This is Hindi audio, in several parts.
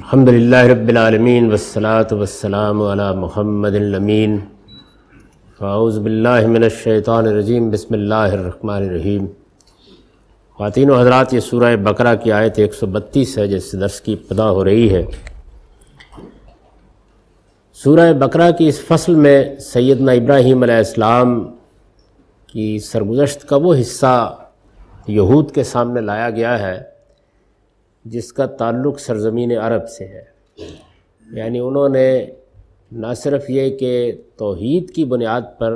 अलहमदिल्ला रबालमीन वसलात वसलाम महमदमीन फ़ाउज़बिल्लाशैतरजीम बसमीम ख़वान हजरात ये सूरह बकरा की आयत 132 है जिस दर्स की इब्तदा हो रही है सूरह बकरा की इस फसल में सैदना इब्राहीम आसमाम की सरगुजशत का वो हिस्सा यहूद के सामने लाया गया है जिसका ताल्लुक़ सरजमीन अरब से है यानी उन्होंने न सिर्फ ये कि तोहद की बुनियाद पर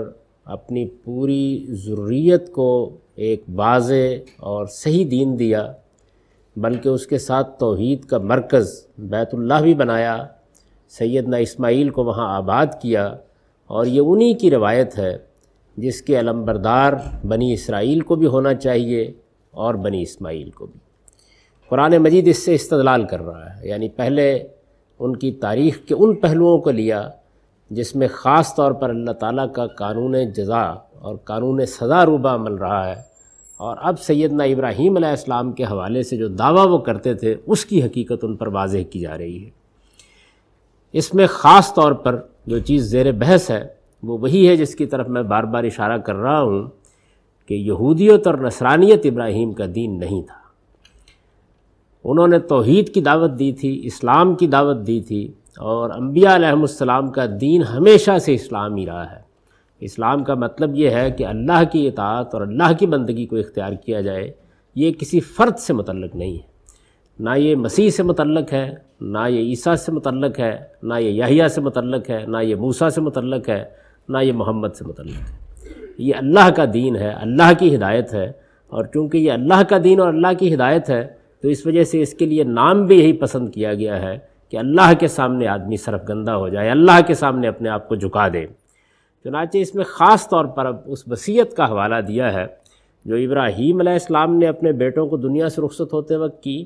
अपनी पूरी ज़रूरीत को एक वाज और सही दीन दिया बल्कि उसके साथ तोहद का मरकज़ बैतुल्ला भी बनाया सैदना इस्माइल को वहाँ आबाद किया और ये उन्हीं की रवायत है जिसके अलम्बरदार बनी इसराइल को भी होना चाहिए और बनी इस्माइल को भी कुरान मजीद इससे इस्तलाल कर रहा है यानी पहले उनकी तारीख़ के उन पहलुओं को लिया जिसमें ख़ास तौर पर अल्लाह ताली का कानून जजा और कानून सज़ा रूबा अमल रहा है और अब सैदना इब्राहीम आसमाम के हवाले से जो दावा वो करते थे उसकी हकीकत उन पर वाजह की जा रही है इसमें ख़ास तौर पर जो चीज़ ज़ेर बहस है वो वही है जिसकी तरफ मैं बार बार इशारा कर रहा हूँ कि यहूदियत और नसरानियत इब्राहीम का दीन नहीं था उन्होंने तोहद की दावत दी थी इस्लाम की दावत दी थी और अम्बियालाम का दीन हमेशा से इस्लाम ही रहा है इस्लाम का मतलब ये है कि अल्लाह की इतात और अल्लाह की बंदगी को इख्तियार किया जाए ये किसी फ़र्द से मतलब नहीं है ना ये मसीह से मतलब है ना ये ईसा से मतलब है ना ये याहिया से मतलब है ना ये मूसा से मतलब है ना ये मोहम्मद से मतलब है ये अल्लाह का दीन है अल्लाह की हिदायत है और चूँकि ये अल्लाह का दीन और अल्लाह की हिदायत है तो इस वजह से इसके लिए नाम भी यही पसंद किया गया है कि अल्लाह के सामने आदमी सरफ गंदा हो जाए अल्लाह के सामने अपने आप को झुका दे चुनाचे इसमें ख़ास तौर पर अब उस वसीयत का हवाला दिया है जो इब्राहीम अलैहिस्सलाम ने अपने बेटों को दुनिया से रुखसत होते वक्त की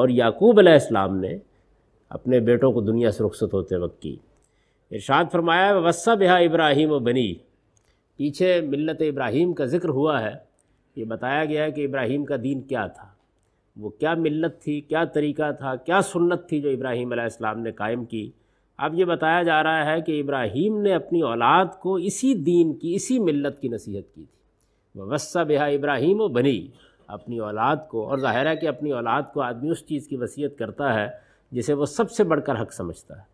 और याकूब अलैहिस्सलाम ने अपने बेटों को दुनिया से रुखसत होते वक्त की इरशाद फरमाया वसा बिहा इब्राहिम बनी पीछे मिलत इब्राहिम का ज़िक्र हुआ है ये बताया गया है कि इब्राहिम का दीन क्या था वो क्या मिलत थी क्या तरीक़ा था क्या सुन्नत थी जो इब्राहीम आसमाम ने कायम की अब ये बताया जा रहा है कि इब्राहीम ने अपनी औलाद को इसी दीन की इसी मिलत की नसीहत की थी वसा बेहा व बनी अपनी औलाद को और ज़ाहिर है कि अपनी औलाद को आदमी उस चीज़ की वसीयत करता है जिसे वो सबसे बढ़कर हक समझता है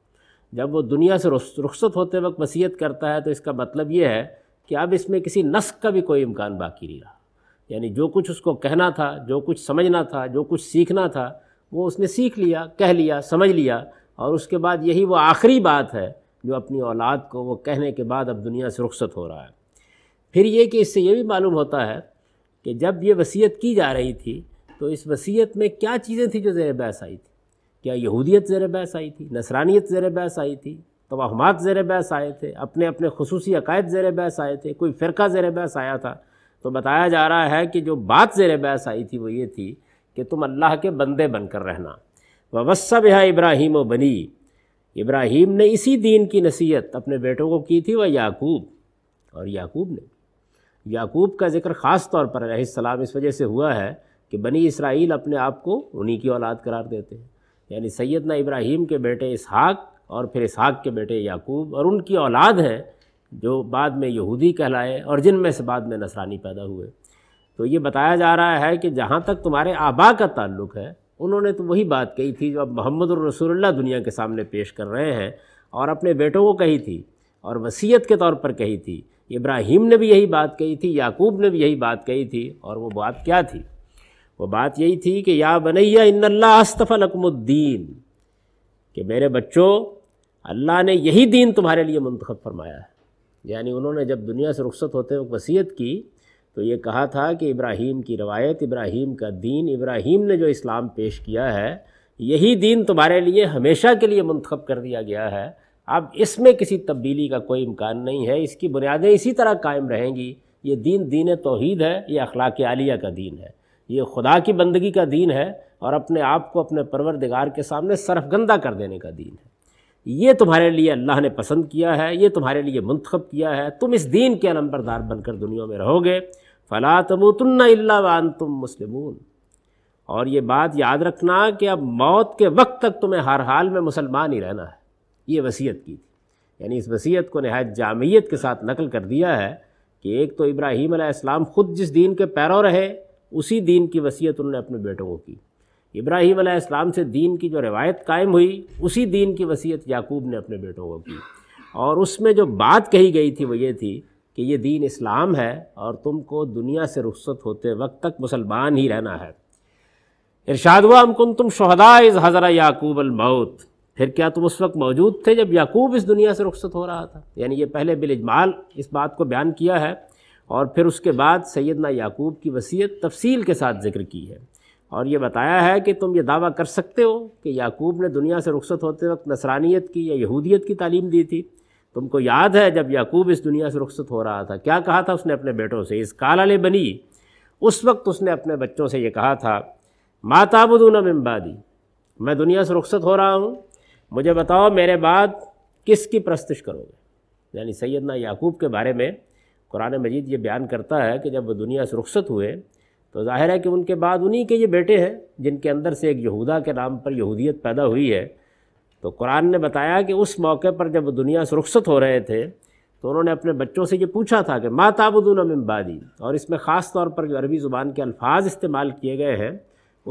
जब वो दुनिया से रुखसत होते वक्त वसीयत करता है तो इसका मतलब ये है कि अब इसमें किसी नस्क का भी कोई इम्कान बाकी नहीं रहा यानी जो कुछ उसको कहना था जो कुछ समझना था जो कुछ सीखना था वो उसने सीख लिया कह लिया समझ लिया और उसके बाद यही वो आखिरी बात है जो अपनी औलाद को वो कहने के बाद अब दुनिया से रुख्सत हो रहा है फिर ये कि इससे ये भी मालूम होता है कि जब ये वसीयत की जा रही थी तो इस वसीयत में क्या चीज़ें थी जो ज़ेर बहस आई थी क्या यहूदियत ज़ेर बहस आई थी नसरानियत ज़ेर बहस आई थी तोहमात ज़ेर बहस आए थे अपने अपने खसूसी अकायद ज़ेर बहस आए थे कोई फ़िरका ज़ेर बहस आया था तो बताया जा रहा है कि जो बात जेर बहस आई थी वो ये थी कि तुम अल्लाह के बंदे बनकर रहना वसब है इब्राहिम व बनी इब्राहिम ने इसी दीन की नसीहत अपने बेटों को की थी वह याकूब और याकूब ने याकूब का जिक्र ख़ास तौर पर सलाम इस वजह से हुआ है कि बनी इसराइल अपने आप को उन्हीं की औलाद करार देते हैं यानी सैदना इब्राहिम के बेटे इसहाक और फिर इसहाक के बेटे याकूब और उनकी औलाद हैं जो बाद में यहूदी कहलाए और जिनमें से बाद में नसरानी पैदा हुए तो ये बताया जा रहा है कि जहाँ तक तुम्हारे आबा का ताल्लुक है उन्होंने तो वही बात कही थी जो अब मोहम्मद रसूलुल्लाह दुनिया के सामने पेश कर रहे हैं और अपने बेटों को कही थी और वसीयत के तौर पर कही थी इब्राहिम ने भी यही बात कही थी याकूब ने भी यही बात कही थी और वो बात क्या थी वो बात यही थी कि या बनैया इन्ला अस्तफ़ल अकमुद्दीन कि मेरे बच्चों अल्लाह ने यही दीन तुम्हारे लिए मंतखब फरमाया है यानी उन्होंने जब दुनिया से रुखसत होते वक्त वसीयत की तो ये कहा था कि इब्राहीम की रवायत इब्राहीम का दीन इब्राहीम ने जो इस्लाम पेश किया है यही दीन तुम्हारे लिए हमेशा के लिए मंतखब कर दिया गया है अब इसमें किसी तब्दीली का कोई इम्कान नहीं है इसकी बुनियादें इसी तरह कायम रहेंगी ये दीन दीन तोहद है ये अखलाक आलिया का दीन है ये खुदा की बंदगी का दीन है और अपने आप को अपने परवरदिगार के सामने सरफगंदा कर देने का दीन है ये तुम्हारे लिए अल्लाह ने पसंद किया है ये तुम्हारे लिए मंतखब किया है तुम इस दीन के अलम्बरदार बनकर दुनिया में रहोगे फ़ला तमुतन्ना वान तुम मुस्लिम और ये बात याद रखना कि अब मौत के वक्त तक तुम्हें हर हाल में मुसलमान ही रहना है ये वसीयत की थी यानी इस वसीयत को नहायत जामियत के साथ नकल कर दिया है कि एक तो इब्राहीम इस्लाम ख़ुद जिस दीन के पैरों रहे उसी दीन की वसीयत उन्होंने अपने बेटों को की इब्राहिम अलैहिस्सलाम से दीन की जो रवायत कायम हुई उसी दीन की वसीयत याकूब ने अपने बेटों को की और उसमें जो बात कही गई थी वो ये थी कि ये दीन इस्लाम है और तुमको दुनिया से रुखसत होते वक्त तक मुसलमान ही रहना है इरशाद हुआ हम तुम शहदा इज़ हज़रा याकूब अलमौत फिर क्या तुम उस वक्त मौजूद थे जब याकूब इस दुनिया से रुख्सत हो रहा था यानी ये पहले बिलजमाल इस बात को बयान किया है और फिर उसके बाद सैदना याकूब की वसीयत तफसील के साथ जिक्र की है और ये बताया है कि तुम ये दावा कर सकते हो कि याकूब ने दुनिया से रुखसत होते वक्त नसरानियत की या यहूदियत की तालीम दी थी तुमको याद है जब याकूब इस दुनिया से रुखसत हो रहा था क्या कहा था उसने अपने बेटों से इस कालाले बनी उस वक्त उसने अपने बच्चों से ये कहा था माताबुदून मिम्बादी मैं दुनिया से रुखसत हो रहा हूँ मुझे बताओ मेरे बाद किसकी प्रस्तश करोगे यानी सैदना याकूब के बारे में कुरान मजीद ये बयान करता है कि जब वो दुनिया से रुखसत हुए तो ज़ाहिर है कि उनके बाद उन्हीं के ये बेटे हैं जिनके अंदर से एक यहूदा के नाम पर यहूदियत पैदा हुई है तो कुरान ने बताया कि उस मौके पर जब दुनिया से रुखसत हो रहे थे तो उन्होंने अपने बच्चों से ये पूछा था कि माँ ताबुदून मिम्बादी और इसमें ख़ास तौर पर जो अरबी ज़ुबान के अल्फाज इस्तेमाल किए गए हैं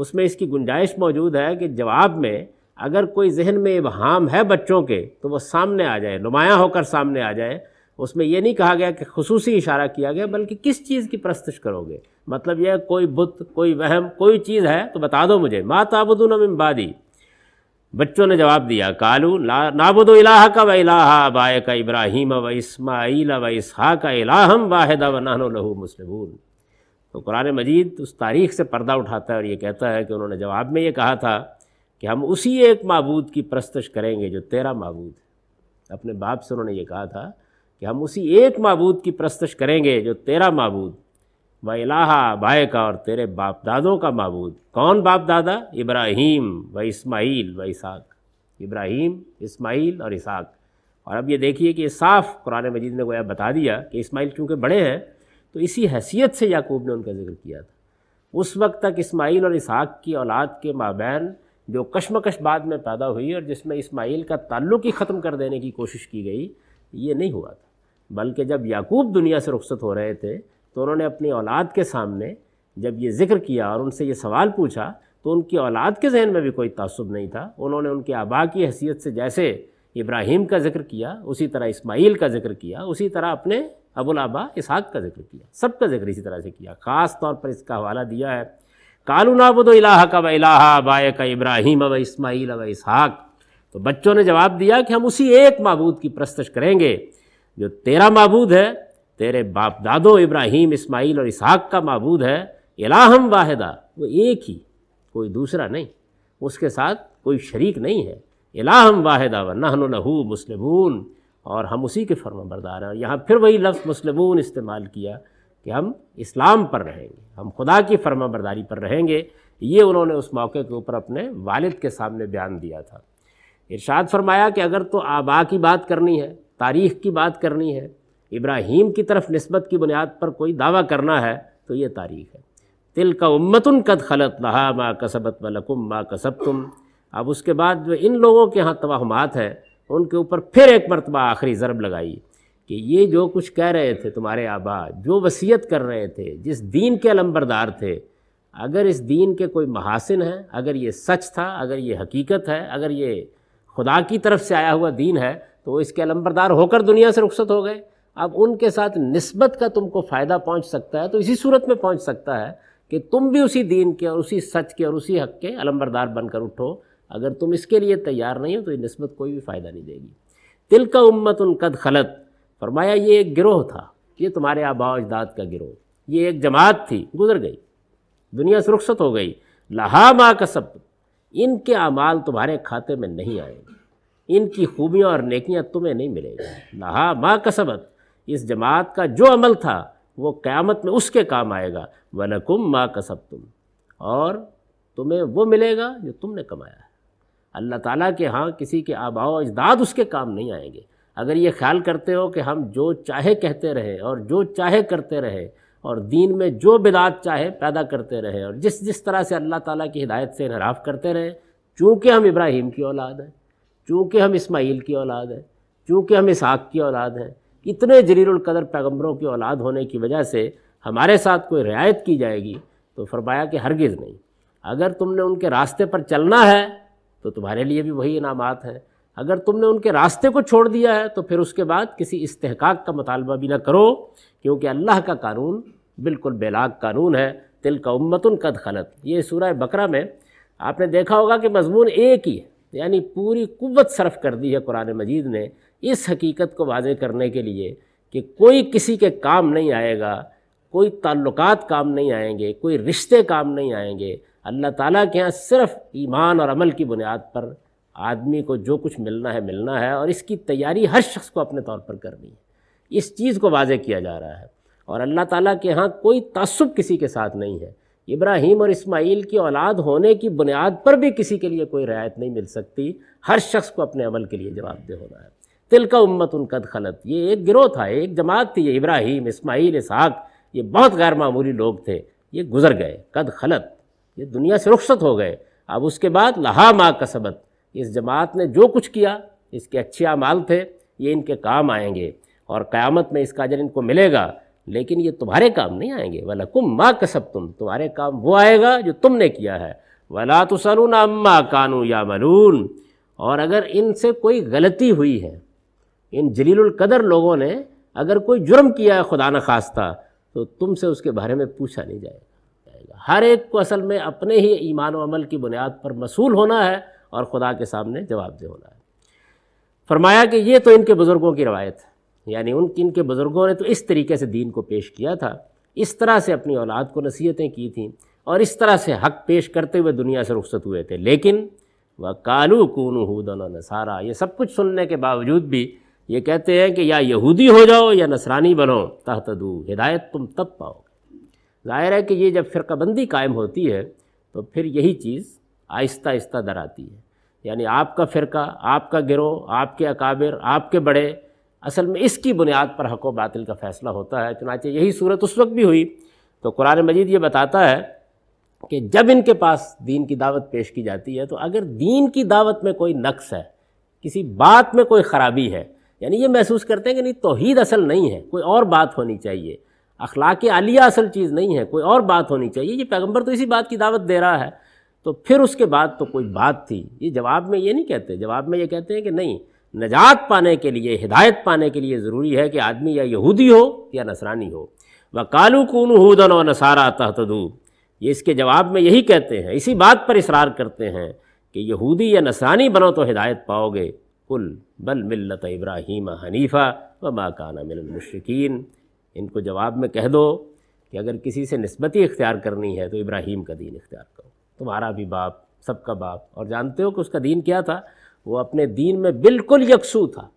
उसमें इसकी गुंजाइश मौजूद है कि जवाब में अगर कोई जहन में इबहाम है बच्चों के तो वह सामने आ जाए नुमायाँ होकर सामने आ जाए उसमें यह नहीं कहा गया कि खसूसी इशारा किया गया बल्कि किस चीज़ की प्रस्तश करोगे मतलब यह कोई बुत कोई वहम कोई चीज़ है तो बता दो मुझे माँ ताबुदून इम्बादी बच्चों ने जवाब दिया कालू नाबुद इलाह का व इलाह आबाय का इब्राहिम व इसमाइल व इसहा का इलाहम वाहिदा व नानो लहू मुस्लिमून तो कुरान मजीद उस तारीख से पर्दा उठाता है और ये कहता है कि उन्होंने जवाब में ये कहा था कि हम उसी एक मबूद की प्रस्तश करेंगे जो तेरा मबूद है अपने बाप से उन्होंने ये कहा था कि हम उसी एक मबूद की प्रस्तश करेंगे जो तेरा मबूद व इलाहा भाई का और तेरे बाप दादों का मबूद कौन बाप दादा इब्राहीम व इस्माइल व इसाक इब्राहीम इस्माइल और इसाक और अब ये देखिए कि साफ कुरान मजीद ने गोया बता दिया कि इस्माइल क्योंकि बड़े हैं तो इसी हैसियत से याकूब ने उनका जिक्र किया था उस वक्त तक इस्माइल और इसहाक की औलाद के माबैन जो कश्मकश बाद में पैदा हुई और जिसमें इस्माइल का ताल्लुक ही ख़त्म कर देने की कोशिश की गई ये नहीं हुआ था बल्कि जब याकूब दुनिया से रुखसत हो रहे थे तो उन्होंने अपनी औलाद के सामने जब ये ज़िक्र किया और उनसे ये सवाल पूछा तो उनकी औलाद के जहन में भी कोई तसब नहीं था उन्होंने उनके आबा की हैसियत से जैसे इब्राहिम का जिक्र किया उसी तरह इस्माइल का जिक्र किया उसी तरह अपने अबुल आबा इसहाक का जिक्र किया सब का जिक्र इसी तरह से किया ख़ास तौर पर इसका हवाला दिया है कालू नाबुद इलाह का व इलाहा अबाय का इब्राहिम अब इसमाइल अब इसहाक तो बच्चों ने जवाब दिया कि हम उसी एक मबूद की प्रस्तश करेंगे जो तेरा मबूद है तेरे बाप दादो इब्राहिम इस्माइल और इसहाक का मबूद है इलाहम वाहिदा वो एक ही कोई दूसरा नहीं उसके साथ कोई शरीक नहीं है इलाहम वाहिदा व नहन लहू मुस्लिमून और हम उसी के फर्मबरदार हैं यहाँ फिर वही लफ्ज़ मुस्लिमून इस्तेमाल किया कि हम इस्लाम पर रहेंगे हम खुदा की फर्मा बरदारी पर रहेंगे ये उन्होंने उस मौके के ऊपर अपने वालिद के सामने बयान दिया था इरशाद फरमाया कि अगर तो आबा की बात करनी है तारीख़ की बात करनी है इब्राहीम की तरफ नस्बत की बुनियाद पर कोई दावा करना है तो ये तारीख़ है तिल का उम्मतन कद खलत लहा माँ कसबत मलकुम माँ कसब तुम अब उसके बाद जो इन लोगों के यहाँ तोहमात हैं उनके ऊपर फिर एक मरतबा आखिरी ज़रब लगाई कि ये जो कुछ कह रहे थे तुम्हारे आबा जो वसीयत कर रहे थे जिस दीन के अलम्बरदार थे अगर इस दीन के कोई महासिन हैं अगर ये सच था अगर ये हकीकत है अगर ये खुदा की तरफ से आया हुआ दीन है तो इसके अलम्बरदार होकर दुनिया से रुख्सत हो गए अब उनके साथ नस्बत का तुमको फ़ायदा पहुँच सकता है तो इसी सूरत में पहुँच सकता है कि तुम भी उसी दीन के और उसी सच के और उसी हक के अलम्बरदार बनकर उठो अगर तुम इसके लिए तैयार नहीं हो तो ये नस्बत कोई भी फ़ायदा नहीं देगी तिल का उम्मत उन कद खलत फरमाया ये एक गिरोह था ये तुम्हारे आबा अजदाद का गिरोह ये एक जमात थी गुजर गई दुनिया से रुखसत हो गई लहा माँ का सब इनके अमाल तुम्हारे खाते में नहीं आएंगे इनकी खूबियाँ और नेकियाँ तुम्हें नहीं मिलेगी नहा माँ कसबत इस जमात का जो अमल था वो क़्यामत में उसके काम आएगा वनकुम माँ कसब तुम और तुम्हें वो मिलेगा जो तुमने कमाया है अल्लाह ताला के हाँ किसी के आबाओ अजदाद उसके काम नहीं आएंगे अगर ये ख्याल करते हो कि हम जो चाहे कहते रहे और जो चाहे करते रहे और दीन में जो बिदात चाहे पैदा करते रहें और जिस जिस तरह से अल्लाह ताला की हिदायत से इनहराफ करते रहें चूँकि हम इब्राहिम की औलाद हैं चूँकि हम इस्माइल की औलाद हैं चूँकि हम इसहाक की औलाद हैं इतने जरीरकदर पैगम्बरों की औलाद होने की वजह से हमारे साथ कोई रियायत की जाएगी तो फरमाया कि हरगिज़ नहीं अगर तुमने उनके रास्ते पर चलना है तो तुम्हारे लिए भी वही इनामत हैं अगर तुमने उनके रास्ते को छोड़ दिया है तो फिर उसके बाद किसी इस्तेकाक का मुतालबा भी ना करो क्योंकि अल्लाह का कानून बिल्कुल बेलाग कानून है तिल का उम्मतन कद खलत ये सूरह बकरा में आपने देखा होगा कि मजमून एक ही है यानी पूरी कुत सर्फ कर दी है कुरान मजीद ने इस हकीकत को वाजे करने के लिए कि कोई किसी के काम नहीं आएगा कोई ताल्लुकात काम नहीं आएंगे कोई रिश्ते काम नहीं आएंगे अल्लाह ताला के यहाँ सिर्फ ईमान और अमल की बुनियाद पर आदमी को जो कुछ मिलना है मिलना है और इसकी तैयारी हर शख्स को अपने तौर पर करनी है इस चीज़ को वाजे किया जा रहा है और अल्लाह ताला के यहाँ कोई तसब किसी के साथ नहीं है इब्राहिम और इस्माइल की औलाद होने की बुनियाद पर भी किसी के लिए कोई रियायत नहीं मिल सकती हर शख्स को अपने अमल के लिए जवाबदेह होना है तिल का उम्मत उनकद खलत ये एक गिरोह था एक जमात थी ये इब्राहिम इस्माइल इसहाक ये बहुत गैर मामूली लोग थे ये गुजर गए कद खलत ये दुनिया से रुख्सत हो गए अब उसके बाद लहा माँ कसबत इस जमात ने जो कुछ किया इसके अच्छे अमाल थे ये इनके काम आएंगे और क़्यामत में इसका अजर इनको मिलेगा लेकिन ये तुम्हारे काम नहीं आएंगे वाला कुम माँ कसब तुम तुम्हारे काम वो आएगा जो तुमने किया है वला तो सलून अम्मा कानू या मलून और अगर इनसे कोई गलती हुई है इन कदर लोगों ने अगर कोई जुर्म किया है खुदा न खास्ता तो तुमसे उसके बारे में पूछा नहीं जाएगा हर एक को असल में अपने ही ईमान अमल की बुनियाद पर मसूल होना है और ख़ुदा के सामने जवाबदेह होना है फरमाया कि ये तो इनके बुज़ुर्गों की रवायत है यानी उन इनके बुज़ुर्गों ने तो इस तरीके से दीन को पेश किया था इस तरह से अपनी औलाद को नसीहतें की थी और इस तरह से हक पेश करते हुए दुनिया से रुख्सत हुए थे लेकिन वह कालू कून हूदन नसारा ये सब कुछ सुनने के बावजूद भी ये कहते हैं कि या यहूदी हो जाओ या नसरानी बनो तहतदू हिदायत तुम तब पाओगे ज़ाहिर है कि ये जब फ़िरकाबंदी कायम होती है तो फिर यही चीज़ आहिस्ता आहिस्ता दर आती है यानी आपका फ़िरका आपका गिरोह आपके अकाबिर आपके बड़े असल में इसकी बुनियाद पर हक व बातिल का फ़ैसला होता है चुनाचे यही सूरत उस वक्त भी हुई तो कुरान मजीद ये बताता है कि जब इनके पास दीन की दावत पेश की जाती है तो अगर दीन की दावत में कोई नक्स है किसी बात में कोई ख़राबी है यानी ये महसूस करते हैं कि नहीं तोहद असल नहीं है कोई और बात होनी चाहिए अखलाक आलिया असल चीज़ नहीं है कोई और बात होनी चाहिए ये पैगम्बर तो इसी बात की दावत दे रहा है तो फिर उसके बाद तो कोई बात थी ये जवाब में ये नहीं कहते जवाब में ये कहते हैं कि नहीं नजात पाने के लिए हिदायत पाने के लिए ज़रूरी है कि आदमी या यहूदी हो या नसरानी हो व कालू कून हूदन और नसारा तहतदू ये इसके जवाब में यही कहते हैं इसी बात पर इसरार करते हैं कि यहूदी या नसरानी बनो तो हिदायत पाओगे कुल बल मिल्लत इब्राहिम हनीफ़ा व माकाना मिलमशकिन इनको जवाब में कह दो कि अगर किसी से नस्बती इख्तियार करनी है तो इब्राहीम का दीन इख्तियार करो तुम्हारा भी बाप सबका बाप और जानते हो कि उसका दीन क्या था वो अपने दीन में बिल्कुल यकसू था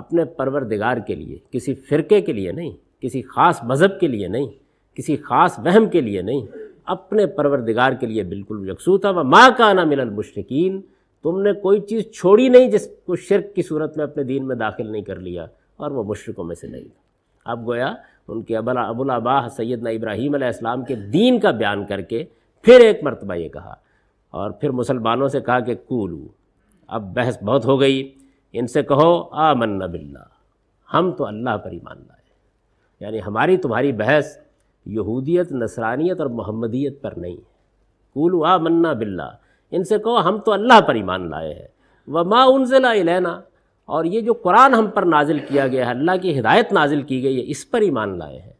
अपने परवरदिगार के लिए किसी फ़िरके के लिए नहीं किसी ख़ास मज़हब के लिए नहीं किसी ख़ास वहम के लिए नहीं अपने परवरदिगार के लिए बिल्कुल यकसू था वह माँ का ना मिलल मुश्किन तुमने कोई चीज़ छोड़ी नहीं जिसको शिरक की सूरत में अपने दीन में दाखिल नहीं कर लिया और वह मुशरक़ों में से नहीं था अब गोया उनके अबला अबुल अबाह सैदना इब्राहीम के दीन का बयान करके फिर एक मरतबा ये कहा और फिर मुसलमानों से कहा कि कूलू अब बहस बहुत हो गई इनसे कहो आमन्ना बिल्ला हम तो अल्लाह पर ईमान लाए यानी हमारी तुम्हारी बहस यहूदियत नसरानियत और मोहम्मदियत पर नहीं है कूलू आमन्ना बिल्ला इनसे कहो हम तो अल्लाह पर ईमान लाए हैं व माँ उनसे लेना और ये जो कुरान हम पर नाजिल किया गया है अल्लाह की हिदायत नाजिल की गई है इस पर ईमान लाए हैं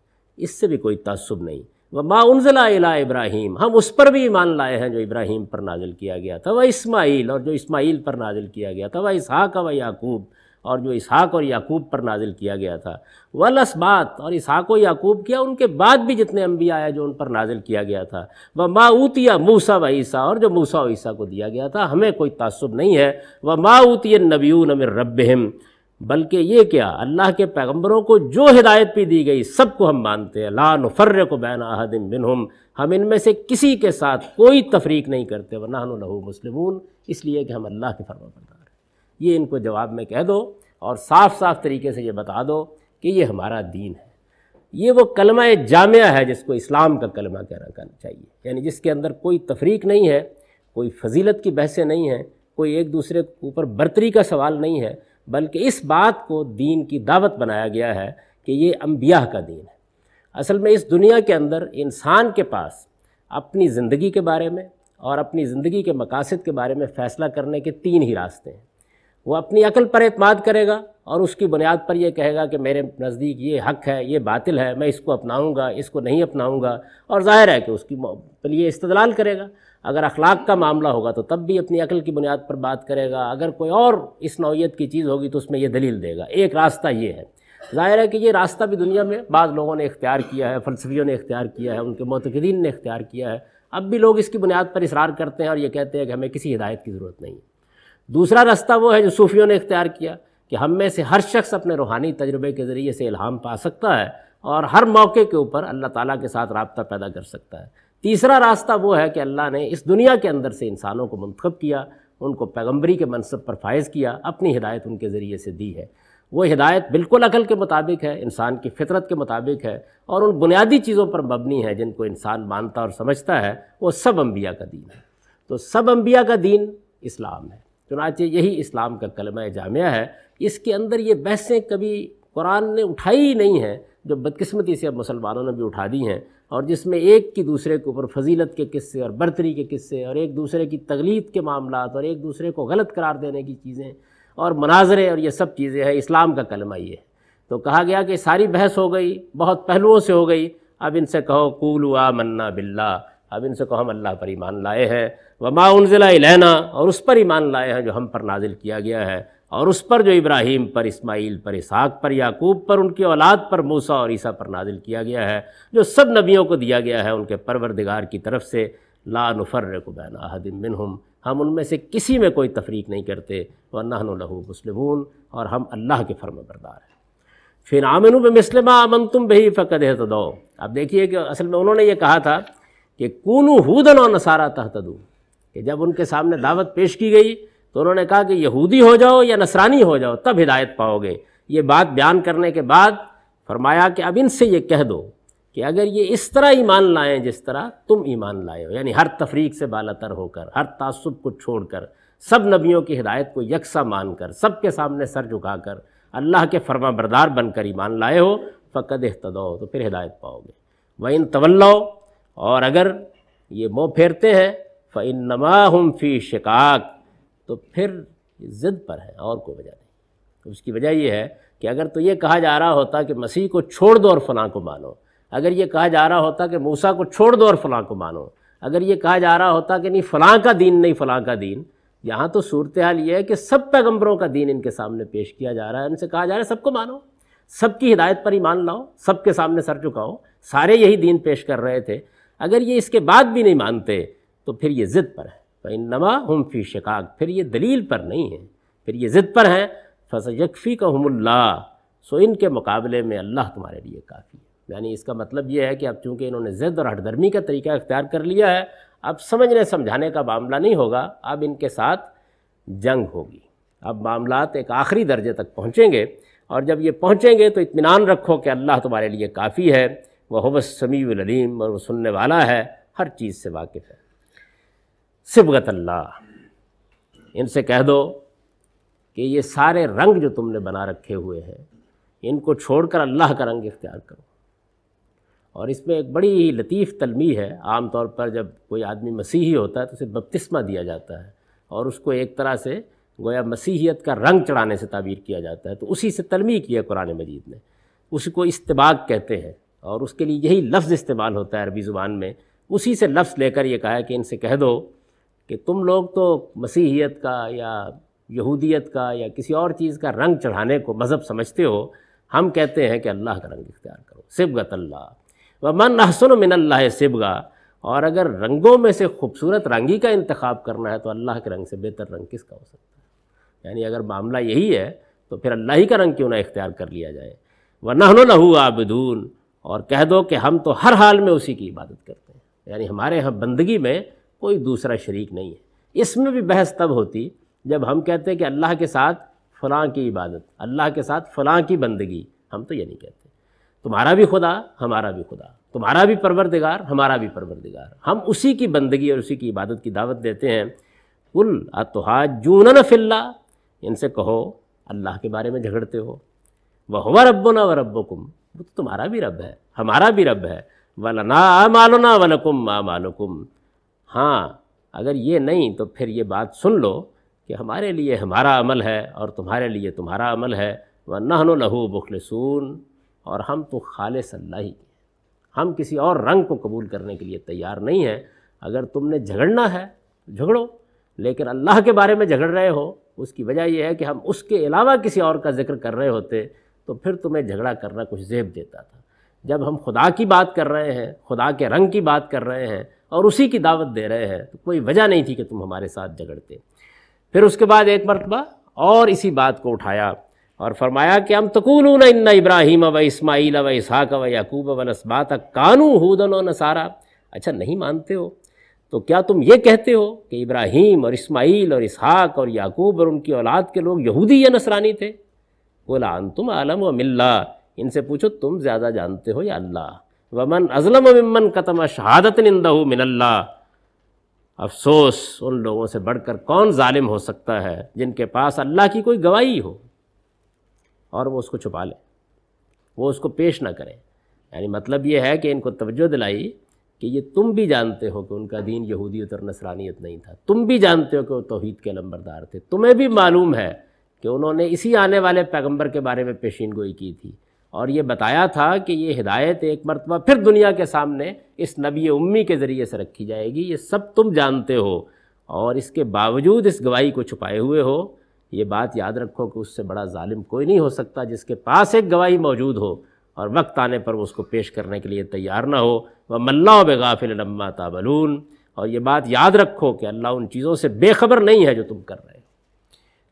इससे भी कोई तसब नहीं व उनजला इला इब्राहिम हम उस पर भी ईमान लाए हैं जो इब्राहिम पर नाजिल किया गया था वह इसमाइल और जो इसमाइल पर नाजिल किया गया था वह इसहाक व याकूब और जो इसहाक और याकूब पर नाजिल किया गया था वल असबात और इसहाक व याकूब किया उनके बाद भी जितने अम्बिया आया जो उन पर नाजिल किया गया था वह माऊतिया मूसा व ईसा और जो मूसा व ईसा को दिया गया था हमें कोई तसब नहीं है वह माऊतिय नबी अमिर रब बल्कि ये क्या अल्लाह के पैगंबरों को जो हिदायत भी दी गई सबको हम मानते हैं ला नफ़र्र को बैन आहदिन बिन हम हम इनमें से किसी के साथ कोई तफरीक नहीं करते वरना लहू मुस्लिम इसलिए कि हम अल्लाह के बरदार हैं ये इनको जवाब में कह दो और साफ साफ तरीके से ये बता दो कि ये हमारा दीन है ये वो कलमा जामिया है जिसको इस्लाम का कलमा कहना चाहिए यानी जिसके अंदर कोई तफरीक नहीं है कोई फजीलत की बहसें नहीं हैं कोई एक दूसरे के ऊपर बर्तरी का सवाल नहीं है बल्कि इस बात को दीन की दावत बनाया गया है कि ये अम्बिया का दीन है असल में इस दुनिया के अंदर इंसान के पास अपनी ज़िंदगी के बारे में और अपनी ज़िंदगी के मकासद के बारे में फ़ैसला करने के तीन ही रास्ते हैं वो अपनी अकल पर अतमाद करेगा और उसकी बुनियाद पर यह कहेगा कि मेरे नज़दीक ये हक है ये बातिल है मैं इसको अपनाऊँगा इसको नहीं अपनाऊँगा और जाहिर है कि उसकी लिए इस्तलाल करेगा अगर अखलाक का मामला होगा तो तब भी अपनी अकल की बुनियाद पर बात करेगा अगर कोई और इस नौीयत की चीज़ होगी तो उसमें यह दलील देगा एक रास्ता ये है ज़ाहिर है कि ये रास्ता भी दुनिया में बाद लोगों ने इख्तियार किया है फ़लसफियों ने इख्तियार किया है उनके मतदीन ने इख्तियार किया है अब भी लोग इसकी बुनियाद पर इसरार करते हैं और ये कहते हैं कि हमें किसी हिदायत की ज़रूरत नहीं है दूसरा रास्ता वो है जो सूफियों ने इख्तियार किया कि हम में से हर शख्स अपने रूहानी तजुर्बे के ज़रिए से इल्हाम पा सकता है और हर मौके के ऊपर अल्लाह ताला के साथ रबता पैदा कर सकता है तीसरा रास्ता वो है कि अल्लाह ने इस दुनिया के अंदर से इंसानों को मंतखब किया उनको पैगम्बरी के मनसब पर फायज़ किया अपनी हिदायत उनके ज़रिए से दी है वो हिदायत बिल्कुल अकल के मुताबिक है इंसान की फितरत के मुताबिक है और उन बुनियादी चीज़ों पर मबनी है जिनको इंसान मानता और समझता है वो सब अम्बिया का दीन है तो सब अम्बिया का दीन इस्लाम है चुनाचे यही इस्लाम का कलमा जामिया है इसके अंदर ये बहसें कभी कुरान ने उठाई ही नहीं हैं जो बदकस्मती से अब मुसलमानों ने भी उठा दी हैं और जिसमें एक की दूसरे के ऊपर फजीलत के किस्से और बर्तरी के किस्से और एक दूसरे की तगलीद के मामला और एक दूसरे को गलत करार देने की चीज़ें और मनाजरे और ये सब चीज़ें हैं इस्लाम का कलमा ये है तो कहा गया कि सारी बहस हो गई बहुत पहलुओं से हो गई अब इनसे कहो कूलुआ मन्ना बिल्ला अब इनसे को हम अल्लाह पर ईमान लाए हैं व माउनजिला इलैना और उस पर ईमान लाए हैं जो हम पर नाजिल किया गया है और उस पर जो इब्राहिम पर इस्माइल पर इसहाक पर याकूब पर उनकी औलाद पर मूसा और ईसा पर नाजिल किया गया है जो सब नबियों को दिया गया है उनके परवरदिगार की तरफ से ला नफ़र को बैन हम हम उनमें से किसी में कोई तफरीक नहीं करते वन्नाहू मुसलमून और हम अल्लाह के फर्म बरदार हैं फिर आमिन मिसलमा अमन तुम बही फ़कद दो अब देखिए कि असल में उन्होंने ये कहा था कि कूनु हूदन और नसारा तहतदू कि जब उनके सामने दावत पेश की गई तो उन्होंने कहा कि यहूदी हो जाओ या नसरानी हो जाओ तब हिदायत पाओगे ये बात बयान करने के बाद फरमाया कि अब इनसे ये कह दो कि अगर ये इस तरह ईमान लाएं जिस तरह तुम ईमान लाए हो यानी हर तफरीक से तर होकर हर तासुब को छोड़कर सब नबियों की हिदायत को यकसा मानकर सब के सामने सर झुकाकर अल्लाह के फर्मा बरदार बनकर ईमान लाए हो फ़कद तदो तो फिर हिदायत पाओगे वह इन तवल्लो और अगर ये मुँह फेरते हैं फ़ैनमा नमा हम फ़ी शिकाक तो फिर ज़िद पर है और कोई वजह नहीं उसकी वजह यह है कि अगर तो ये कहा जा रहा होता कि मसीह को छोड़ दो और फलां को मानो अगर ये कहा जा रहा होता कि मूसा को छोड़ दो और फलां को मानो अगर ये कहा जा रहा होता कि नहीं फ़लाँ का दीन नहीं फ़लाँ का दीन यहाँ तो सूरत हाल ये है कि सब पैगम्बरों का दीन इनके सामने पेश किया जा रहा है इनसे कहा जा रहा है सबको मानो सबकी हिदायत पर ही मान लाओ सबके सामने सर झुकाओ सारे यही दीन पेश कर रहे थे अगर ये इसके बाद भी नहीं मानते तो फिर ये ज़िद पर है फ़ैन नमा हम फी शिकाक फिर ये दलील पर नहीं है फिर ये ज़िद पर हैं फसयकफ़ी का हमल्ला सो इनके मुकाबले में अल्लाह तुम्हारे लिए काफ़ी है यानी इसका मतलब ये है कि अब चूँकि इन्होंने ज़िद और हटदर्मी का तरीका इख्तियार कर लिया है अब समझने समझाने का मामला नहीं होगा अब इनके साथ जंग होगी अब मामला एक आखिरी दर्जे तक पहुँचेंगे और जब ये पहुँचेंगे तो इतमान रखो कि अल्लाह तुम्हारे लिए काफ़ी है वह समीम और वह सुनने वाला है हर चीज़ से वाकिफ़ है सिबगत अल्लाह इनसे कह दो कि ये सारे रंग जो तुमने बना रखे हुए हैं इनको छोड़कर अल्लाह का रंग इख्तियार करो और इसमें एक बड़ी लतीफ़ तलमी है आम तौर पर जब कोई आदमी मसीही होता है तो उसे बपतिस्मा दिया जाता है और उसको एक तरह से गोया मसीहियत का रंग चढ़ाने से ताबीर किया जाता है तो उसी से तलमी किया कुरान मजीद ने उसको इस्तबाग कहते हैं और उसके लिए यही लफ्ज़ इस्तेमाल होता है अरबी ज़ुबान में उसी से लफ्ज़ लेकर ये कहा कि इनसे कह दो कि तुम लोग तो मसीहियत का या यहूदियत का या किसी और चीज़ का रंग चढ़ाने को मज़हब समझते हो हम कहते हैं कि अल्लाह का रंग इख्तियार करो सिबगत अल्लाह व मन अहसन मिन अल्लाह सिबगा और अगर रंगों में से खूबसूरत रंगी का इंतखब करना है तो अल्लाह के रंग से बेहतर रंग किसका हो सकता है यानी अगर मामला यही है तो फिर अल्लाह ही का रंग क्यों ना इख्तियार कर लिया जाए व वरना लहू आबदून और कह दो कि हम तो हर हाल में उसी की इबादत करते हैं यानी हमारे यहाँ बंदगी में कोई दूसरा शरीक नहीं है इसमें भी बहस तब होती जब हम कहते हैं कि अल्लाह के साथ फ़लाँ की इबादत अल्लाह के साथ फ़लाँ की बंदगी हम तो ये नहीं कहते तुम्हारा भी खुदा हमारा भी खुदा तुम्हारा भी परवरदिगार हमारा भी परवरदिगार हम उसी की बंदगी और उसी की इबादत की दावत देते हैं कुल अतहा जून फिल्ला इनसे कहो अल्लाह के बारे में झगड़ते हो वह रब्बो न व रब्बो कुम તુ તુમારા ભી રબ્બ હૈ હમારા ભી રબ્બ હૈ વલના માલુના વનકુમ માલુકુમ હા અગર યે નહીં તો ફિર યે બાત સુન લો કે હમારે લિયે હમારા अमल હૈ ઓર તુમારે લિયે તુમહારા अमल હૈ વનહનુ લહુ બુખલસૂન ઓર હમ તો ખાલીસ અલ્લાહ હી હમ કિસી ઓર રંગ કો કબૂલ કરને કે લિયે તૈયાર નહીં હૈ અગર તુમને ઝઘડના હૈ ઝઘડો લેકિન અલ્લાહ કે બારે મે ઝઘડ રહે હો ઉસકી વજહ યે હૈ કે હમ ઉસકે ઇલાવા કિસી ઓર કા ઝિકર કર રહે હોતે तो फिर तुम्हें झगड़ा करना कुछ जेब देता था जब हम खुदा की बात कर रहे हैं खुदा के रंग की बात कर रहे हैं और उसी की दावत दे रहे हैं तो कोई वजह नहीं थी कि तुम हमारे साथ झगड़ते फिर उसके बाद एक मरतबा और इसी बात को उठाया और फरमाया कि हम तकूलून इन्ना इब्राहिम व इसमाइल व इसहाक व याकूब व नस्बात कानू हूदन व नसारा अच्छा नहीं मानते हो तो क्या तुम ये कहते हो कि इब्राहिम और इस्माइल और इसहाक और याकूब और उनकी औलाद के लोग यहूदी या नसरानी थे बोला तुम आलम व मिल्ला इनसे पूछो तुम ज़्यादा जानते हो या अल्लाह वमन अजलम विमन कतम शहादत निंदा मिनल्ला अफसोस उन लोगों से बढ़कर कौन ालिम हो सकता है जिनके पास अल्लाह की कोई गवाही हो और वो उसको छुपा ले वो उसको पेश ना करें यानी मतलब ये है कि इनको तवज्जो दिलाई कि ये तुम भी जानते हो कि उनका दीन यहूदियत और नसरानियत नहीं था तुम भी जानते हो कि वो तोहहीद के लंबरदार थे तुम्हें भी मालूम है कि उन्होंने इसी आने वाले पैगंबर के बारे में पेशीन गोई की थी और ये बताया था कि ये हिदायत एक मरतबा फिर दुनिया के सामने इस नबी उम्मी के ज़रिए से रखी जाएगी ये सब तुम जानते हो और इसके बावजूद इस गवाही को छुपाए हुए हो ये बात याद रखो कि उससे बड़ा ालिम कोई नहीं हो सकता जिसके पास एक गवाही मौजूद हो और वक्त आने पर वो उसको पेश करने के लिए तैयार ना हो वह मल्ला बेगाफिल्मा ताबलून और ये बात याद रखो कि अल्लाह उन चीज़ों से बेखबर नहीं है जो तुम कर रहे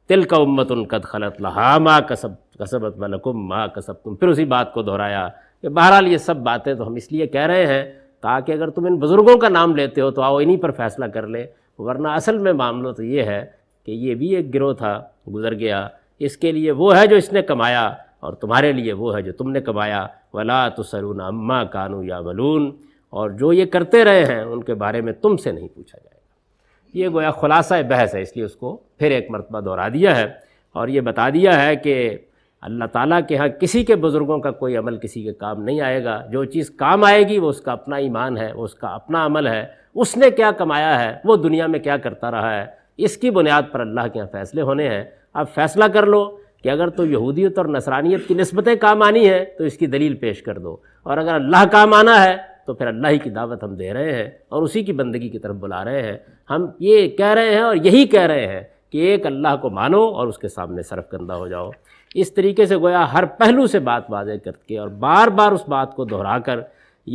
तिल का उम्मत कद खलत लहा माँ कसब कसबत मलकुम माँ कसब तुम फिर उसी बात को दोहराया कि बहरहाल ये सब बातें तो हम इसलिए कह रहे हैं ताकि अगर तुम इन बुज़ुर्गों का नाम लेते हो तो आओ इन्हीं पर फैसला कर ले वरना असल में मामला तो ये है कि ये भी एक गिरोह था गुज़र गया इसके लिए वो है जो इसने कमाया और तुम्हारे लिए वो है जो तुमने कमाया वला तो सरून अम्मा कानू या वलून और जो ये करते रहे हैं उनके बारे में तुमसे नहीं पूछा जाए ये गोया ख़ुलासा बहस है इसलिए उसको फिर एक मरतबा दोहरा दिया है और ये बता दिया है कि अल्लाह ताला के यहाँ किसी के बुज़ुर्गों का कोई अमल किसी के काम नहीं आएगा जो चीज़ काम आएगी वो उसका अपना ईमान है वो उसका अपना अमल है उसने क्या कमाया है वो दुनिया में क्या करता रहा है इसकी बुनियाद पर अल्लाह के यहाँ फ़ैसले होने हैं अब फ़ैसला कर लो कि अगर तो यहूदियत और नसरानियत की नस्बतें काम आनी है तो इसकी दलील पेश कर दो और अगर अल्लाह काम आना है तो फिर अल्लाह ही की दावत हम दे रहे हैं और उसी की बंदगी की तरफ बुला रहे हैं हम ये कह रहे हैं और यही कह रहे हैं कि एक अल्लाह को मानो और उसके सामने सरफ गंदा हो जाओ इस तरीके से गोया हर पहलू से बात वाजह करके और बार बार उस बात को दोहरा कर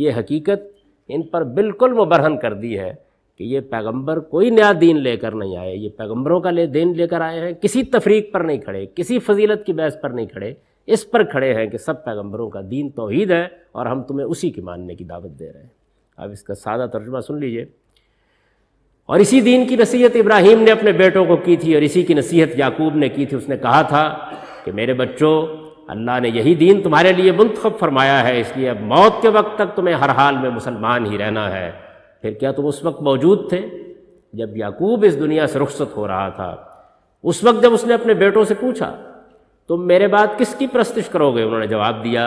ये हकीकत इन पर बिल्कुल मुबरहन कर दी है कि ये पैगंबर कोई नया दीन लेकर नहीं आए ये पैगंबरों का ले दीन लेकर आए हैं किसी तफरीक पर नहीं खड़े किसी फजीलत की बहस पर नहीं खड़े इस पर खड़े हैं कि सब पैगंबरों का दीन तोहीद है और हम तुम्हें उसी की मानने की दावत दे रहे हैं आप इसका सादा तर्जुमा सुन लीजिए और इसी दीन की नसीहत इब्राहिम ने अपने बेटों को की थी और इसी की नसीहत याकूब ने की थी उसने कहा था कि मेरे बच्चों अल्लाह ने यही दीन तुम्हारे लिए मुंतखब फरमाया है इसलिए अब मौत के वक्त तक तुम्हें हर हाल में मुसलमान ही रहना है फिर क्या तुम उस वक्त मौजूद थे जब याकूब इस दुनिया से रुख्सत हो रहा था उस वक्त जब उसने अपने बेटों से पूछा तुम मेरे बाद किसकी प्रस्तिश करोगे उन्होंने जवाब दिया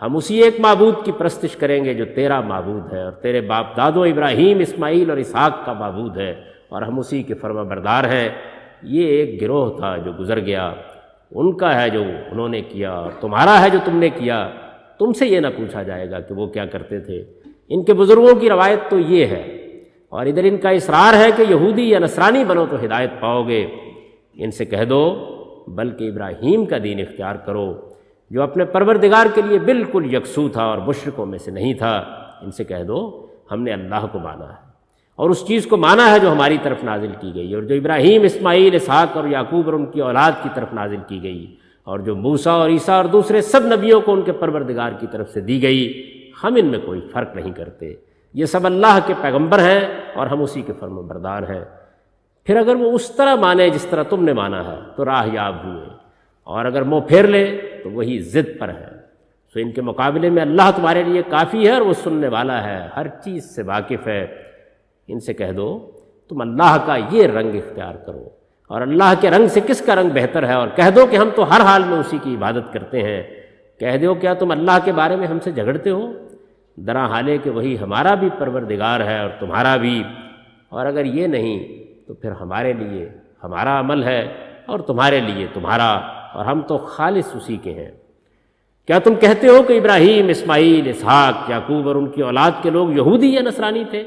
हम उसी एक महबूद की प्रस्तिश करेंगे जो तेरा महबूद है और तेरे बाप दादो इब्राहिम इस्माइल और इसहाक का महबूद है और हम उसी के फर्मा बरदार हैं ये एक गिरोह था जो गुज़र गया उनका है जो उन्होंने किया और तुम्हारा है जो तुमने किया तुमसे ये ना पूछा जाएगा कि वो क्या करते थे इनके बुज़ुर्गों की रवायत तो ये है और इधर इनका इसरार है कि यहूदी या नसरानी बनो तो हिदायत पाओगे इनसे कह दो बल्कि इब्राहीम का दीन इख्तियार करो जो अपने परवरदिगार के लिए बिल्कुल यकसू था और मुशरकों में से नहीं था इनसे कह दो हमने अल्लाह को माना है और उस चीज़ को माना है जो हमारी तरफ नाजिल की गई और जो इब्राहिम इस्माइल इसहाक और याकूब और उनकी औलाद की तरफ नाजिल की गई और जो मूसा और ईसा और दूसरे सब नबियों को उनके परवरदिगार की तरफ से दी गई हम इनमें कोई फ़र्क नहीं करते ये सब अल्लाह के पैगम्बर हैं और हम उसी के फर्म बरदार हैं फिर अगर वो उस तरह माने जिस तरह तुमने माना है तो राह याब हुए और अगर मुँह फेर ले तो वही जिद पर है तो इनके मुकाबले में अल्लाह तुम्हारे लिए काफ़ी है और वो सुनने वाला है हर चीज़ से वाकिफ़ है इनसे कह दो तुम अल्लाह का ये रंग इख्तियार करो और अल्लाह के रंग से किसका रंग बेहतर है और कह दो कि हम तो हर हाल में उसी की इबादत करते हैं कह दो क्या तुम अल्लाह के बारे में हमसे झगड़ते हो दरा हाले कि वही हमारा भी परवरदिगार है और तुम्हारा भी और अगर ये नहीं तो फिर हमारे लिए हमारा अमल है और तुम्हारे लिए तुम्हारा और हम तो खालिस उसी के हैं क्या तुम कहते हो कि इब्राहिम इस्माइल इसहाक याकूब और उनकी औलाद के लोग यहूदी या नसरानी थे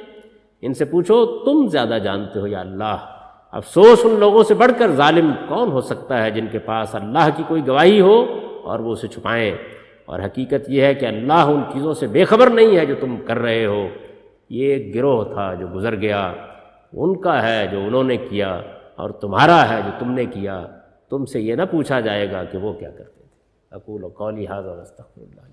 इनसे पूछो तुम ज़्यादा जानते हो या अल्लाह अफसोस उन लोगों से बढ़कर जालिम कौन हो सकता है जिनके पास अल्लाह की कोई गवाही हो और वो उसे छुपाएं और हकीकत यह है कि अल्लाह उन चीज़ों से बेखबर नहीं है जो तुम कर रहे हो ये एक गिरोह था जो गुज़र गया उनका है जो उन्होंने किया और तुम्हारा है जो तुमने किया तुमसे ये ना पूछा जाएगा कि वो क्या करते थे अकूल कौली हाजा और